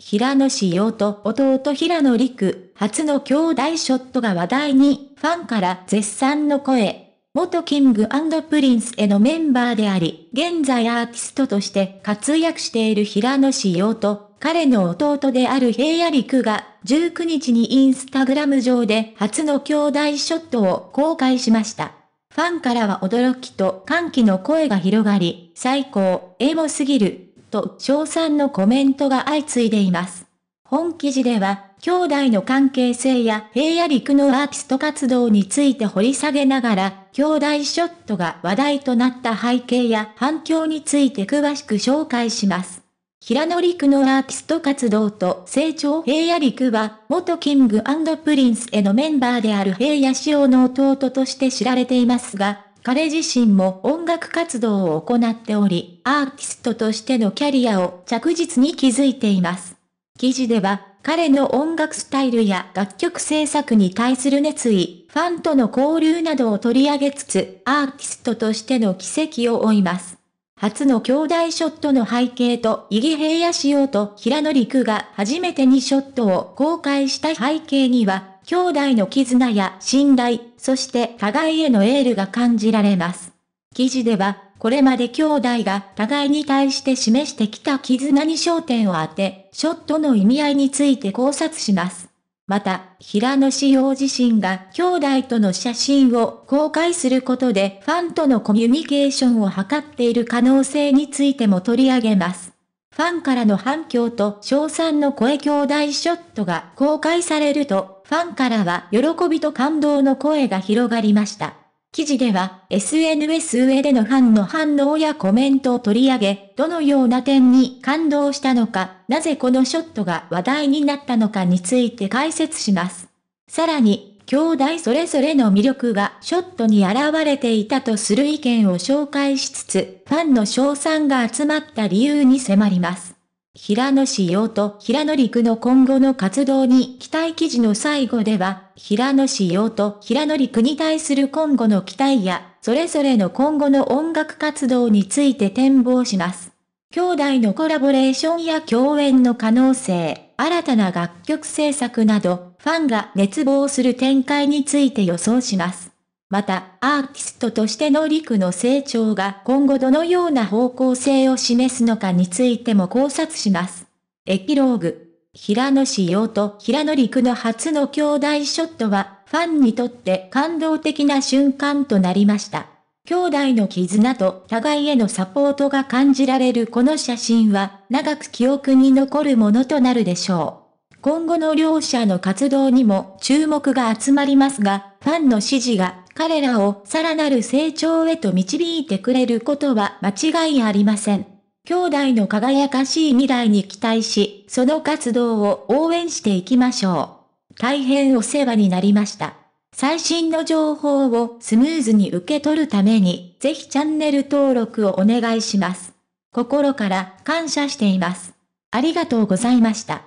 平野紫耀と弟平野陸、初の兄弟ショットが話題に、ファンから絶賛の声。元キングプリンスへのメンバーであり、現在アーティストとして活躍している平野紫耀と、彼の弟である平野陸が、19日にインスタグラム上で初の兄弟ショットを公開しました。ファンからは驚きと歓喜の声が広がり、最高、エモすぎる、と賞賛のコメントが相次いでいます。本記事では、兄弟の関係性や平野陸のアーティスト活動について掘り下げながら、兄弟ショットが話題となった背景や反響について詳しく紹介します。平野陸のアーティスト活動と成長平野陸は、元キングプリンスへのメンバーである平野紫耀の弟として知られていますが、彼自身も音楽活動を行っており、アーティストとしてのキャリアを着実に築いています。記事では、彼の音楽スタイルや楽曲制作に対する熱意、ファンとの交流などを取り上げつつ、アーティストとしての軌跡を追います。初の兄弟ショットの背景と、イギ平野仕様と平野陸が初めてにショットを公開した背景には、兄弟の絆や信頼、そして互いへのエールが感じられます。記事では、これまで兄弟が互いに対して示してきた絆に焦点を当て、ショットの意味合いについて考察します。また、平野志陽自身が兄弟との写真を公開することでファンとのコミュニケーションを図っている可能性についても取り上げます。ファンからの反響と賞賛の声兄弟ショットが公開されるとファンからは喜びと感動の声が広がりました。記事では、SNS 上でのファンの反応やコメントを取り上げ、どのような点に感動したのか、なぜこのショットが話題になったのかについて解説します。さらに、兄弟それぞれの魅力がショットに現れていたとする意見を紹介しつつ、ファンの賞賛が集まった理由に迫ります。平野紫耀と平野陸の今後の活動に期待記事の最後では、平野紫耀と平野陸に対する今後の期待や、それぞれの今後の音楽活動について展望します。兄弟のコラボレーションや共演の可能性、新たな楽曲制作など、ファンが熱望する展開について予想します。また、アーティストとしてのリクの成長が今後どのような方向性を示すのかについても考察します。エピローグ。平野紫耀と平野陸の初の兄弟ショットは、ファンにとって感動的な瞬間となりました。兄弟の絆と互いへのサポートが感じられるこの写真は、長く記憶に残るものとなるでしょう。今後の両者の活動にも注目が集まりますが、ファンの支持が彼らをさらなる成長へと導いてくれることは間違いありません。兄弟の輝かしい未来に期待し、その活動を応援していきましょう。大変お世話になりました。最新の情報をスムーズに受け取るために、ぜひチャンネル登録をお願いします。心から感謝しています。ありがとうございました。